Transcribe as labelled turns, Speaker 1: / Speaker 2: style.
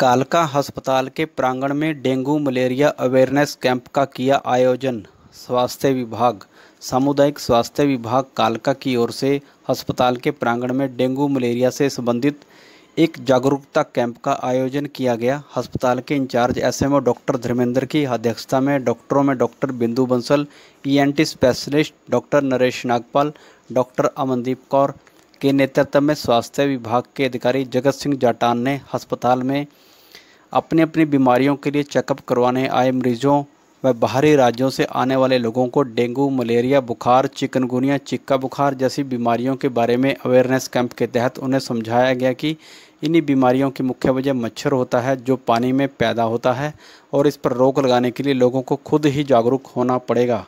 Speaker 1: कालका अस्पताल के प्रांगण में डेंगू मलेरिया अवेयरनेस कैंप का किया आयोजन स्वास्थ्य विभाग सामुदायिक स्वास्थ्य विभाग कालका की ओर से अस्पताल के प्रांगण में डेंगू मलेरिया से संबंधित एक जागरूकता कैंप का आयोजन किया गया अस्पताल के इंचार्ज एसएमओ डॉक्टर धर्मेंद्र की अध्यक्षता में डॉक्टरों में डॉक्टर बिंदु बंसल ई specialist doctor Naresh Nagpal doctor Amandeep Kaur के नेतृत्व में स्वास्थ्य विभाग के अधिकारी जगत सिंह जाटान ने अस्पताल में अपनी अपनी बीमारियों के लिए चेकअप करवाने आए मरीजों व बाहरी राज्यों से आने वाले लोगों को डेंगू मलेरिया बुखार चिकनगुनिया चिक्का बुखार जैसी बीमारियों के बारे में अवेयरनेस कैंप के तहत उन्हें समझाया गया कि इन्हीं बीमारियों की मुख्य वजह मच्छर होता है जो पानी में पैदा होता है और इस पर रोक लगाने के लिए लोगों को खुद ही जागरूक होना पड़ेगा